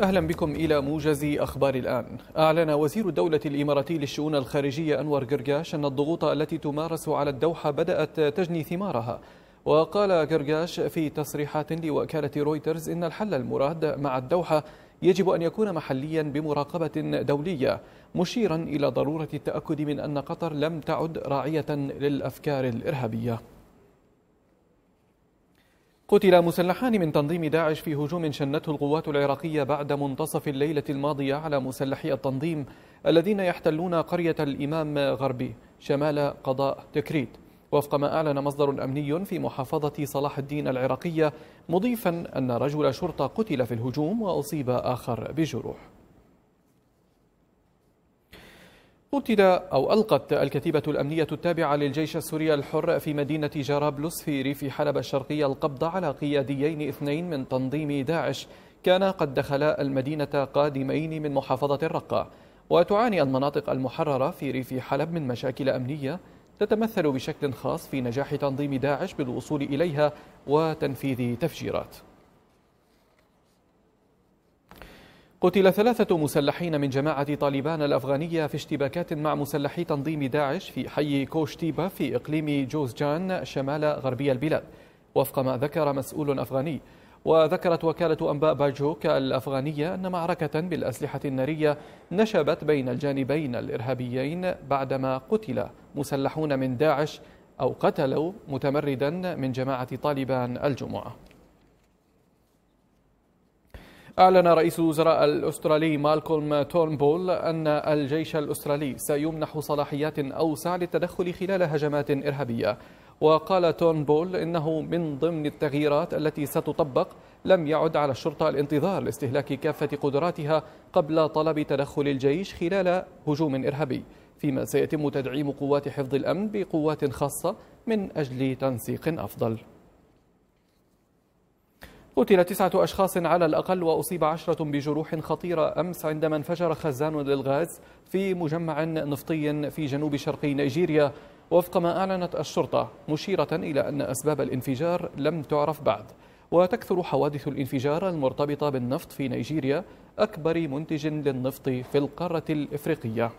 أهلا بكم إلى موجز أخبار الآن أعلن وزير الدولة الإماراتي للشؤون الخارجية أنور قرقاش أن الضغوط التي تمارس على الدوحة بدأت تجني ثمارها وقال قرقاش في تصريحات لوكالة رويترز إن الحل المراد مع الدوحة يجب أن يكون محليا بمراقبة دولية مشيرا إلى ضرورة التأكد من أن قطر لم تعد راعية للأفكار الإرهابية قتل مسلحان من تنظيم داعش في هجوم شنته القوات العراقية بعد منتصف الليلة الماضية على مسلحي التنظيم الذين يحتلون قرية الإمام غربي شمال قضاء تكريت وفق ما أعلن مصدر أمني في محافظة صلاح الدين العراقية مضيفا أن رجل شرطة قتل في الهجوم وأصيب آخر بجروح قتل أو ألقت الكتيبة الأمنية التابعة للجيش السوري الحر في مدينة جرابلس في ريف حلب الشرقية القبض على قياديين اثنين من تنظيم داعش كانا قد دخلا المدينة قادمين من محافظة الرقة وتعاني المناطق المحررة في ريف حلب من مشاكل أمنية تتمثل بشكل خاص في نجاح تنظيم داعش بالوصول إليها وتنفيذ تفجيرات قتل ثلاثة مسلحين من جماعة طالبان الأفغانية في اشتباكات مع مسلحي تنظيم داعش في حي كوشتيبا في إقليم جوزجان شمال غربي البلاد وفق ما ذكر مسؤول أفغاني وذكرت وكالة أنباء باجوك الأفغانية أن معركة بالأسلحة النارية نشبت بين الجانبين الإرهابيين بعدما قتل مسلحون من داعش أو قتلوا متمردا من جماعة طالبان الجمعة أعلن رئيس الوزراء الأسترالي مالكولم تورنبول أن الجيش الأسترالي سيمنح صلاحيات أوسع للتدخل خلال هجمات إرهابية وقال تورنبول إنه من ضمن التغييرات التي ستطبق لم يعد على الشرطة الانتظار لاستهلاك كافة قدراتها قبل طلب تدخل الجيش خلال هجوم إرهابي فيما سيتم تدعيم قوات حفظ الأمن بقوات خاصة من أجل تنسيق أفضل قتل تسعة أشخاص على الأقل وأصيب عشرة بجروح خطيرة أمس عندما انفجر خزان للغاز في مجمع نفطي في جنوب شرقي نيجيريا وفق ما أعلنت الشرطة مشيرة إلى أن أسباب الانفجار لم تعرف بعد وتكثر حوادث الانفجار المرتبطة بالنفط في نيجيريا أكبر منتج للنفط في القارة الإفريقية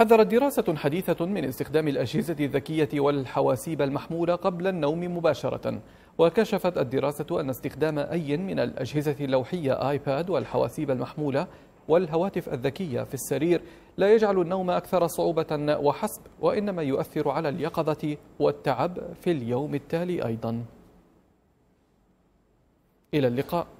حذرت دراسة حديثة من استخدام الأجهزة الذكية والحواسيب المحمولة قبل النوم مباشرة وكشفت الدراسة أن استخدام أي من الأجهزة اللوحية آيباد والحواسيب المحمولة والهواتف الذكية في السرير لا يجعل النوم أكثر صعوبة وحسب وإنما يؤثر على اليقظة والتعب في اليوم التالي أيضا إلى اللقاء